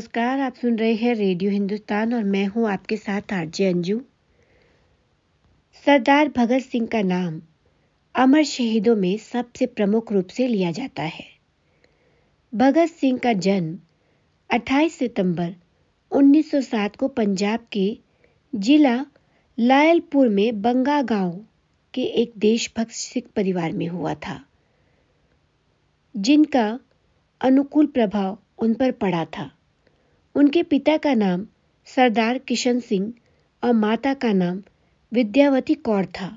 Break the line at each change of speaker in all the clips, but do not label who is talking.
नमस्कार आप सुन रहे हैं रेडियो हिंदुस्तान और मैं हूं आपके साथ आरजे अंजू सरदार भगत सिंह का नाम अमर शहीदों में सबसे प्रमुख रूप से लिया जाता है भगत सिंह का जन्म 28 सितंबर 1907 को पंजाब के जिला लायलपुर में बंगा गांव के एक देशभक्त सिख परिवार में हुआ था जिनका अनुकूल प्रभाव उन पर पड़ा था उनके पिता का नाम सरदार किशन सिंह और माता का नाम विद्यावती कौर था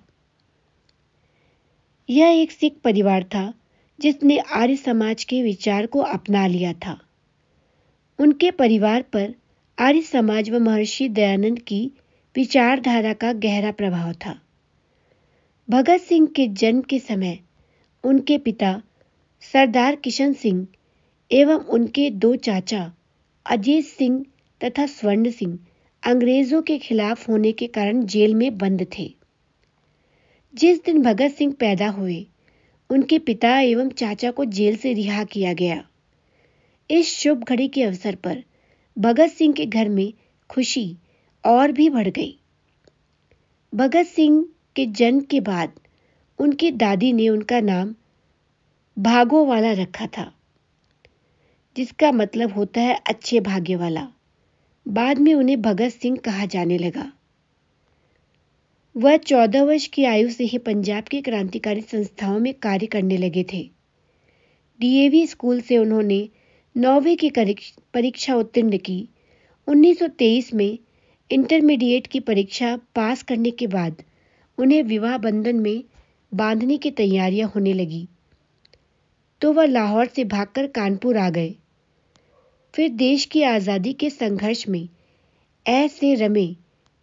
यह एक सिख परिवार था जिसने आर्य समाज के विचार को अपना लिया था उनके परिवार पर आर्य समाज व महर्षि दयानंद की विचारधारा का गहरा प्रभाव था भगत सिंह के जन्म के समय उनके पिता सरदार किशन सिंह एवं उनके दो चाचा अजीत सिंह तथा स्वर्ण सिंह अंग्रेजों के खिलाफ होने के कारण जेल में बंद थे जिस दिन भगत सिंह पैदा हुए उनके पिता एवं चाचा को जेल से रिहा किया गया इस शुभ घड़ी के अवसर पर भगत सिंह के घर में खुशी और भी बढ़ गई भगत सिंह के जन्म के बाद उनकी दादी ने उनका नाम भागो वाला रखा था जिसका मतलब होता है अच्छे भाग्य वाला बाद में उन्हें भगत सिंह कहा जाने लगा वह चौदह वर्ष की आयु से ही पंजाब की क्रांतिकारी संस्थाओं में कार्य करने लगे थे डीएवी स्कूल से उन्होंने नौवीं की परीक्षा उत्तीर्ण की 1923 में इंटरमीडिएट की परीक्षा पास करने के बाद उन्हें विवाह बंधन में बांधने की तैयारियां होने लगी तो वह लाहौर से भागकर कानपुर आ गए फिर देश की आज़ादी के संघर्ष में ऐसे रमे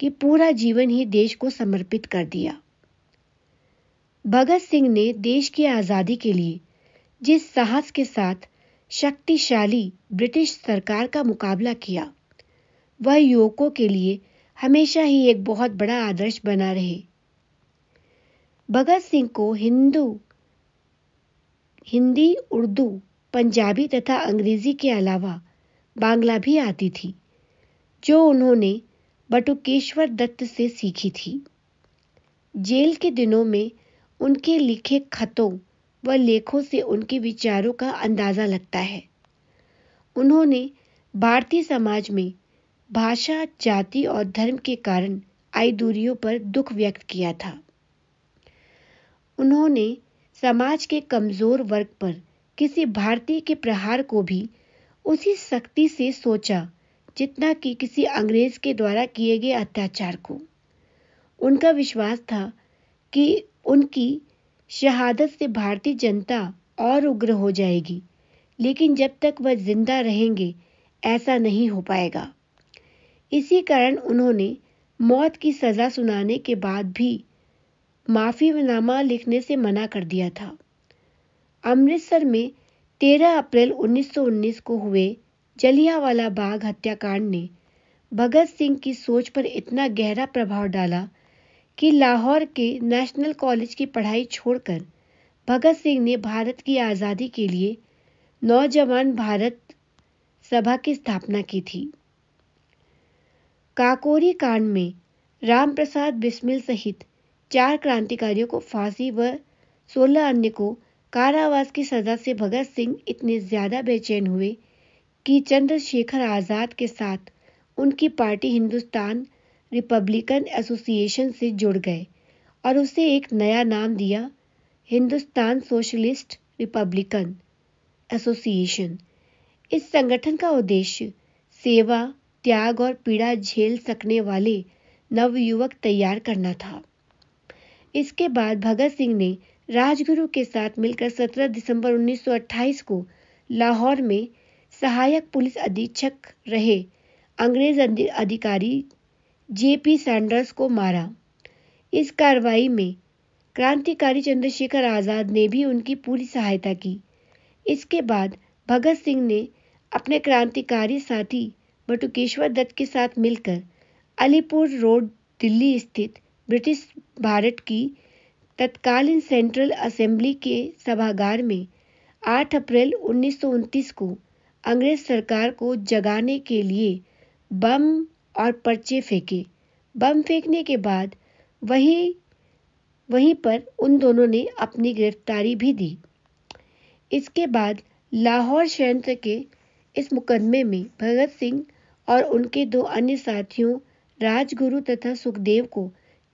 कि पूरा जीवन ही देश को समर्पित कर दिया भगत सिंह ने देश की आज़ादी के लिए जिस साहस के साथ शक्तिशाली ब्रिटिश सरकार का मुकाबला किया वह युवकों के लिए हमेशा ही एक बहुत बड़ा आदर्श बना रहे भगत सिंह को हिंदू हिंदी उर्दू पंजाबी तथा अंग्रेजी के अलावा बांग्ला भी आती थी जो उन्होंने बटुकेश्वर दत्त से सीखी थी जेल के दिनों में उनके लिखे खतों व लेखों से उनके विचारों का अंदाज़ा लगता है उन्होंने भारतीय समाज में भाषा जाति और धर्म के कारण आई दूरियों पर दुख व्यक्त किया था उन्होंने समाज के कमज़ोर वर्ग पर किसी भारतीय के प्रहार को भी उसी सख्ती से सोचा जितना कि किसी अंग्रेज के द्वारा किए गए अत्याचार को उनका विश्वास था कि उनकी शहादत से भारतीय जनता और उग्र हो जाएगी लेकिन जब तक वह जिंदा रहेंगे ऐसा नहीं हो पाएगा इसी कारण उन्होंने मौत की सज़ा सुनाने के बाद भी माफ़ीनामा लिखने से मना कर दिया था अमृतसर में 13 अप्रैल 1919 को हुए जलियावाला बाग हत्याकांड ने भगत सिंह की सोच पर इतना गहरा प्रभाव डाला कि लाहौर के नेशनल कॉलेज की पढ़ाई छोड़कर भगत सिंह ने भारत की आज़ादी के लिए नौजवान भारत सभा की स्थापना की थी काकोरी कांड में रामप्रसाद बिस्मिल सहित चार क्रांतिकारियों को फांसी व सोलह अन्य को कारावास की सजा से भगत सिंह इतने ज्यादा बेचैन हुए कि चंद्रशेखर आजाद के साथ उनकी पार्टी हिंदुस्तान रिपब्लिकन एसोसिएशन से जुड़ गए और उसे एक नया नाम दिया हिंदुस्तान सोशलिस्ट रिपब्लिकन एसोसिएशन इस संगठन का उद्देश्य सेवा त्याग और पीड़ा झेल सकने वाले नवयुवक तैयार करना था इसके बाद भगत सिंह ने राजगुरु के साथ मिलकर 17 दिसंबर 1928 को लाहौर में सहायक पुलिस अधीक्षक रहे अंग्रेज अधिकारी जेपी सैंडर्स को मारा इस कार्रवाई में क्रांतिकारी चंद्रशेखर आज़ाद ने भी उनकी पूरी सहायता की इसके बाद भगत सिंह ने अपने क्रांतिकारी साथी बटुकेश्वर दत्त के साथ मिलकर अलीपुर रोड दिल्ली स्थित ब्रिटिश भारत की तत्कालीन सेंट्रल असेंबली के सभागार में 8 अप्रैल उन्नीस को अंग्रेज सरकार को जगाने के लिए बम और पर्चे फेंके बम फेंकने के बाद वही वहीं पर उन दोनों ने अपनी गिरफ्तारी भी दी इसके बाद लाहौर षडयंत्र के इस मुकदमे में भगत सिंह और उनके दो अन्य साथियों राजगुरु तथा सुखदेव को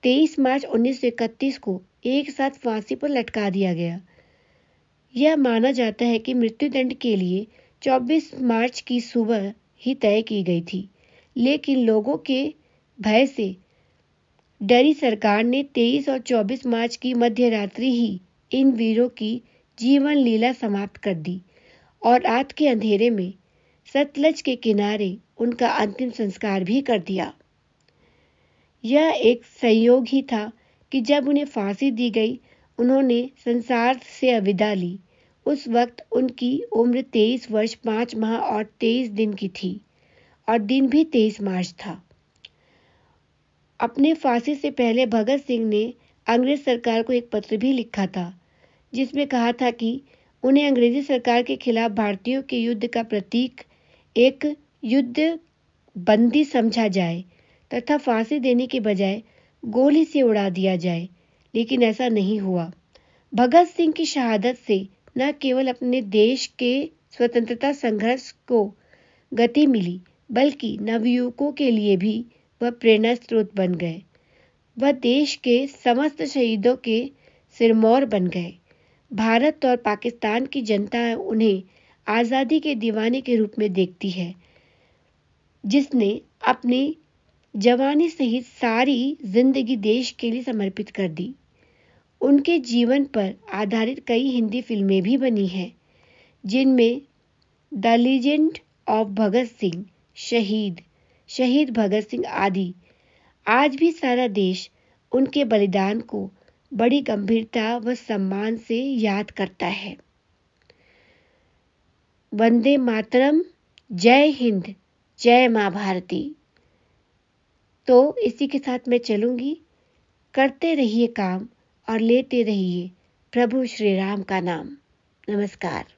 23 मार्च उन्नीस को एक साथ फांसी पर लटका दिया गया यह माना जाता है कि मृत्युदंड के लिए 24 मार्च की सुबह ही तय की गई थी लेकिन लोगों के भय से डरी सरकार ने 23 और 24 मार्च की मध्य रात्रि ही इन वीरों की जीवन लीला समाप्त कर दी और रात के अंधेरे में सतलज के किनारे उनका अंतिम संस्कार भी कर दिया यह एक संयोग ही था कि जब उन्हें फांसी दी गई उन्होंने संसार से अविदा ली उस वक्त उनकी उम्र तेईस वर्ष पाँच माह और तेईस दिन की थी और दिन भी तेईस मार्च था अपने फांसी से पहले भगत सिंह ने अंग्रेज सरकार को एक पत्र भी लिखा था जिसमें कहा था कि उन्हें अंग्रेजी सरकार के खिलाफ भारतीयों के युद्ध का प्रतीक एक युद्ध बंदी समझा जाए तथा फांसी देने के बजाय गोली से उड़ा दिया जाए लेकिन ऐसा नहीं हुआ भगत सिंह की शहादत से न केवल अपने देश के स्वतंत्रता संघर्ष को गति मिली बल्कि नवयुवकों के लिए भी वह प्रेरणा स्रोत बन गए वह देश के समस्त शहीदों के सिरमौर बन गए भारत और पाकिस्तान की जनता उन्हें आज़ादी के दीवाने के रूप में देखती है जिसने अपनी जवानी सहित सारी जिंदगी देश के लिए समर्पित कर दी उनके जीवन पर आधारित कई हिंदी फिल्में भी बनी हैं जिनमें the legend of Bhagat Singh शहीद शहीद भगत सिंह आदि आज भी सारा देश उनके बलिदान को बड़ी गंभीरता व सम्मान से याद करता है वंदे मातरम जय हिंद जय मां भारती तो इसी के साथ मैं चलूँगी करते रहिए काम और लेते रहिए प्रभु श्री राम का नाम नमस्कार